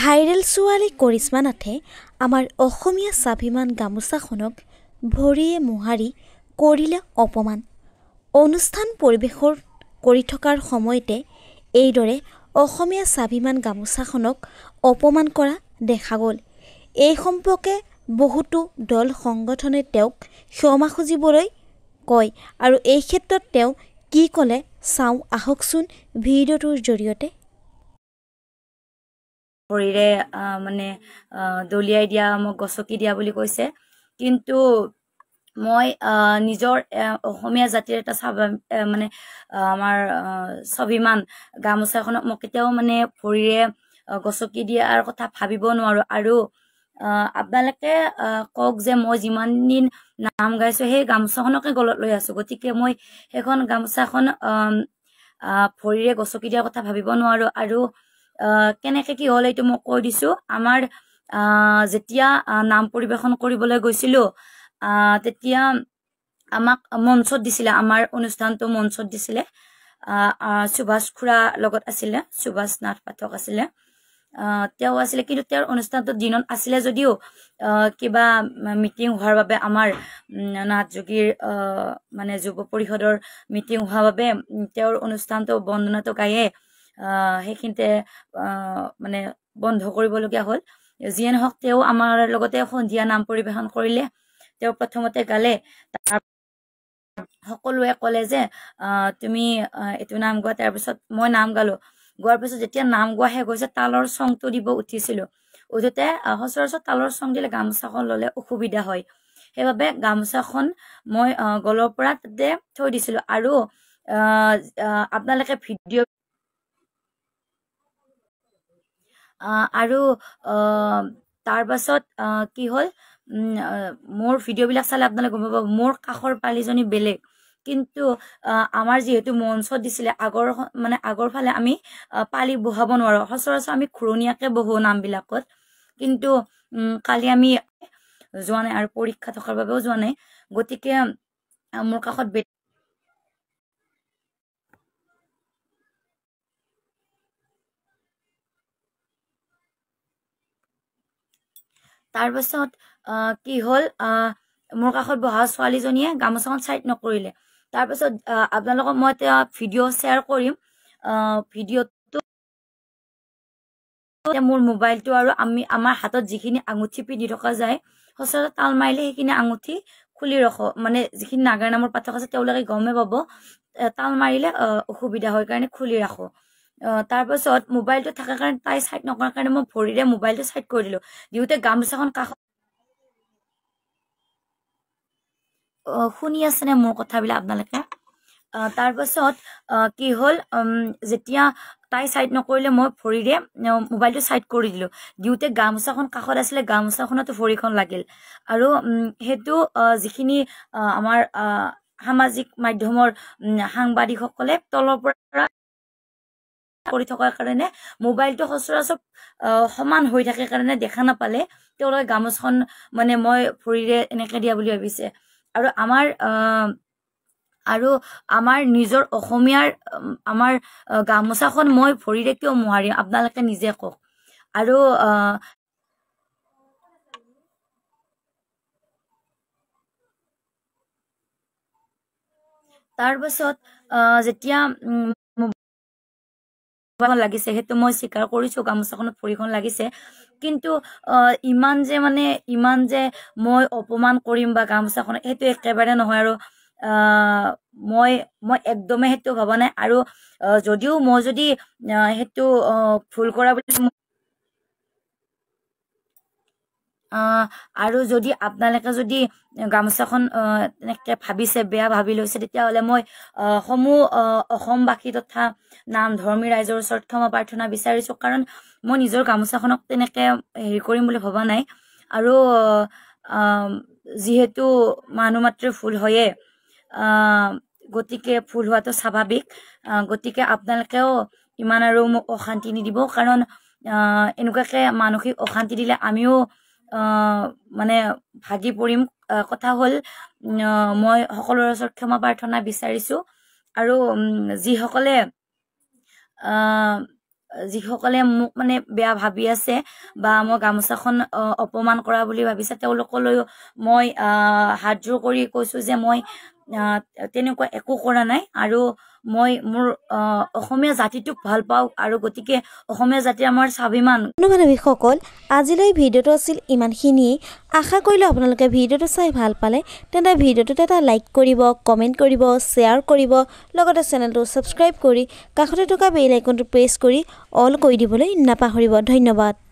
viral ছোৱালী কৰিশ্মা নাথে আমাৰ অসমীয়া স্বাভিমান গামোচাখনক ভৰিয়ে মোহাৰি কৰিলে অপমান অনুষ্ঠান পৰিৱেশৰ কৰি থকাৰ সময়তে এইদৰে অসমীয়া স্বাভিমান গামোচাখনক অপমান কৰা দেখা গ'ল এই সম্পৰ্কে বহুতো দল সংগঠনে তেওঁক ক্ষমা খুজিবলৈ কয় আৰু এই ক্ষেত্ৰত তেওঁ কি ক'লে চাওঁ আহকচোন ভিডিঅ'টোৰ জৰিয়তে ভৰিৰে মানে দলিয়াই দিয়া মোক গছকি দিয়া বুলি কৈছে কিন্তু মই নিজৰ অসমীয়া জাতিৰ এটা মানে আমাৰ স্বাভিমান গামোচাখনক মই কেতিয়াও মানে ভৰিৰে গছকি দিয়াৰ কথা ভাবিব নোৱাৰোঁ আৰু আপোনালোকে কওক যে মই যিমান দিন নাম গাইছোঁ সেই গামোচাখনকে গলত লৈ আছোঁ গতিকে মই সেইখন গামোচাখন ভৰিৰে গছকি দিয়াৰ কথা ভাবিব নোৱাৰোঁ আৰু কেনেকে কি হ'ল এইটো মই কৈ দিছোঁ আমাৰ যেতিয়া নাম পৰিৱেশন কৰিবলৈ গৈছিলোঁ তেতিয়া আমাক মঞ্চত দিছিলে আমাৰ অনুষ্ঠানটো মঞ্চত দিছিলে সুভাষ খুৰা লগত আছিলে সুভাষ নাথ পাঠক আছিলে তেওঁ আছিলে কিন্তু তেওঁৰ অনুষ্ঠানটো দিনত আছিলে যদিও কিবা মিটিং হোৱাৰ বাবে আমাৰ নাথ যোগীৰ মানে যুৱ পৰিষদৰ মিটিং হোৱাৰ বাবে তেওঁৰ অনুষ্ঠানটো বন্দনাটো গায়ে সেইখিনিতে মানে বন্ধ কৰিবলগীয়া হ'ল যিয়ে নহওক তেওঁ আমাৰ লগতে সন্ধিয়া নাম পৰিৱেশন কৰিলে তেওঁ প্ৰথমতে গালে সকলোৱে ক'লে যে তুমি এইটো নাম গোৱা তাৰপিছত মই নাম গালোঁ গোৱাৰ পিছত যেতিয়া নাম গোৱা শেষ হৈছে তালৰ চংটো দিব উঠিছিলোঁ উঠোতে সচৰাচৰ তালৰ চং দিলে গামোচাখন ল'লে অসুবিধা হয় সেইবাবে গামোচাখন মই গলৰ পৰা তাতে থৈ দিছিলোঁ আৰু আপোনালোকে ভিডিঅ' আৰু তাৰ পাছত কি হ'ল মোৰ ভিডিঅ'বিলাক চালে আপোনালোকে গম পাব মোৰ কাষৰ পালিজনী বেলেগ কিন্তু আমাৰ যিহেতু মঞ্চত দিছিলে আগৰ মানে আগৰ ফালে আমি পালি বহাব নোৱাৰোঁ সচৰাচৰ আমি ঘূৰণীয়াকৈ বহোঁ নামবিলাকত কিন্তু কালি আমি যোৱা নাই আৰু পৰীক্ষা থকাৰ বাবেও যোৱা নাই গতিকে মোৰ কাষত তাৰ পাছত কি হ'ল মোৰ কাষত বহা ছোৱালীজনীয়ে গামোচাখন চাইড নকৰিলে তাৰ পাছত আপোনালোকক মই এতিয়া ভিডিঅ' শ্বেয়াৰ কৰিম ভিডিঅ'টো মোৰ মোবাইলটো আৰু আমি আমাৰ হাতত যিখিনি আঙুঠি পিন্ধি থকা যায় সচৰাচৰ তাল মাৰিলে সেইখিনি আঙুঠি খুলি ৰখ মানে যিখিনি নাগাৰ নামৰ পাঠক আছে তেওঁলোকে গমেই পাব তাল মাৰিলে অসুবিধা হয় কাৰণে খুলি ৰাখোঁ তাৰ পাছত মোবাইলটো থকাৰ কাৰণে তাই চাইড নকৰাৰ কাৰণে মই ভৰিৰে মোবাইলটো চাইড কৰি দিলোঁ দিওঁতে গামোচাখন কাষ শুনি আছেনে মোৰ কথাবিলাক আপোনালোকে তাৰপাছত কি হ'ল যেতিয়া তাই চাইড নকৰিলে মই ভৰিৰে মোবাইলটো চাইড কৰি দিলোঁ দিওঁতে গামোচাখন কাষত আছিলে গামোচাখনতো ভৰিখন লাগিল আৰু সেইটো যিখিনি আমাৰ সামাজিক মাধ্যমৰ সাংবাদিকসকলে তলৰ পৰা কৰি থকাৰ কাৰণে মোবাইলটো সচৰাচৰ সমান হৈ থাকে কাৰণে দেখা নাপালে তেওঁলোকে গামোচখন মানে মই ভৰিৰে এনেকৈ দিয়া বুলি ভাবিছে আৰু আমাৰ আৰু আমাৰ নিজৰ অসমীয়াৰ আমাৰ গামোচাখন মই ভৰিৰে কিয় মোহাৰিম আপোনালোকে নিজে কওক আৰু তাৰপাছত যেতিয়া লাগিছে সেইটো মই স্বীকাৰ কৰিছো গামোচাখনত ভৰিখন লাগিছে কিন্তু ইমান যে মানে ইমান যে মই অপমান কৰিম বা গামোচাখন সেইটো একেবাৰে নহয় আৰু মই মই একদমে সেইটো ভবা নাই আৰু যদিও মই যদি সেইটো ভুল কৰা বুলি মই আৰু যদি আপোনালোকে যদি গামোচাখন তেনেকৈ ভাবিছে বেয়া ভাবি লৈছে তেতিয়াহ'লে মই সমূহ অসমবাসী তথা নাম ধৰ্মী ৰাইজৰ ওচৰত ক্ষমা প্ৰাৰ্থনা বিচাৰিছোঁ কাৰণ মই নিজৰ গামোচাখনক তেনেকৈ হেৰি কৰিম বুলি ভবা নাই আৰু যিহেতু মানুহ মাত্ৰ ভুল হয়ে গতিকে ভুল হোৱাটো স্বাভাৱিক গতিকে আপোনালোকেও ইমান আৰু মোক অশান্তি নিদিব কাৰণ এনেকুৱাকৈ মানসিক অশান্তি দিলে আমিও মানে ভাগি পৰিম কথা হ'ল মই সকলোৰে ওচৰত ক্ষমা প্ৰাৰ্থনা বিচাৰিছোঁ আৰু যিসকলে যিসকলে মোক মানে বেয়া ভাবি আছে বা মই গামোচাখন অপমান কৰা বুলি ভাবিছে তেওঁলোকলৈও মই হাতযোৰ কৰি কৈছোঁ যে মই তেনেকুৱা একো কৰা নাই আৰু মই মোৰ অসমীয়া জাতিটোক ভাল পাওঁ আৰু গতিকে অসমীয়া জাতি আমাৰ স্বাভিমান অনুমানসকল আজিলৈ ভিডিঅ'টো আছিল ইমানখিনিয়ে আশা কৰিলোঁ আপোনালোকে ভিডিঅ'টো চাই ভাল পালে তেন্তে ভিডিঅ'টোত এটা লাইক কৰিব কমেণ্ট কৰিব শ্বেয়াৰ কৰিব লগতে চেনেলটো ছাবস্ক্ৰাইব কৰি কাষতে থকা বেল আইকনটো প্ৰেছ কৰি অল কৰি দিবলৈ নাপাহৰিব ধন্যবাদ